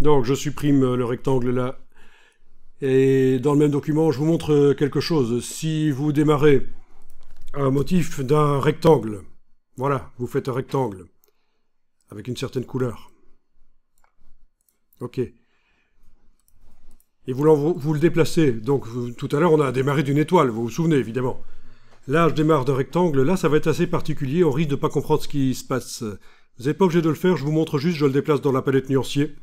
Donc je supprime euh, le rectangle là. Et dans le même document, je vous montre euh, quelque chose. Si vous démarrez un motif d'un rectangle, voilà, vous faites un rectangle avec une certaine couleur. Ok. Et vous, vous le déplacez. Donc tout à l'heure, on a démarré d'une étoile, vous vous souvenez évidemment. Là, je démarre d'un rectangle. Là, ça va être assez particulier. On risque de ne pas comprendre ce qui se passe. Vous n'êtes pas obligé de le faire. Je vous montre juste, je le déplace dans la palette nuancier.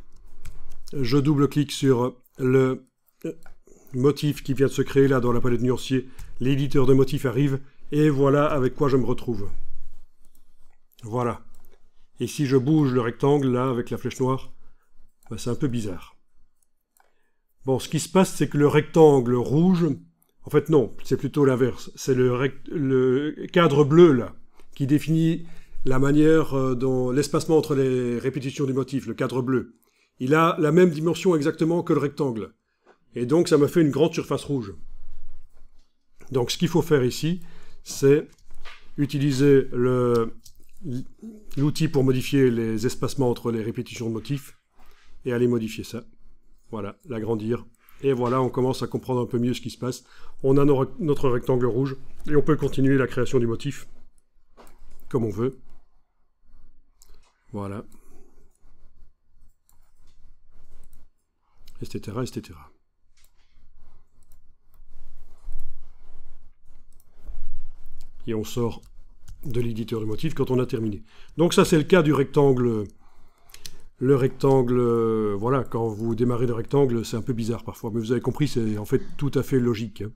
Je double-clique sur le euh, motif qui vient de se créer là dans la palette nuancier. L'éditeur de motifs arrive et voilà avec quoi je me retrouve. Voilà. Et si je bouge le rectangle là avec la flèche noire, bah, c'est un peu bizarre. Bon, ce qui se passe, c'est que le rectangle rouge, en fait non, c'est plutôt l'inverse. C'est le, le cadre bleu là qui définit la manière euh, dont l'espacement entre les répétitions du motif, le cadre bleu il a la même dimension exactement que le rectangle. Et donc ça me fait une grande surface rouge. Donc ce qu'il faut faire ici, c'est utiliser l'outil pour modifier les espacements entre les répétitions de motifs et aller modifier ça. Voilà, l'agrandir. Et voilà, on commence à comprendre un peu mieux ce qui se passe. On a notre rectangle rouge et on peut continuer la création du motif comme on veut. Voilà. etc. etc. Et on sort de l'éditeur de motifs quand on a terminé. Donc ça c'est le cas du rectangle. Le rectangle, euh, voilà, quand vous démarrez le rectangle, c'est un peu bizarre parfois, mais vous avez compris, c'est en fait tout à fait logique. Hein.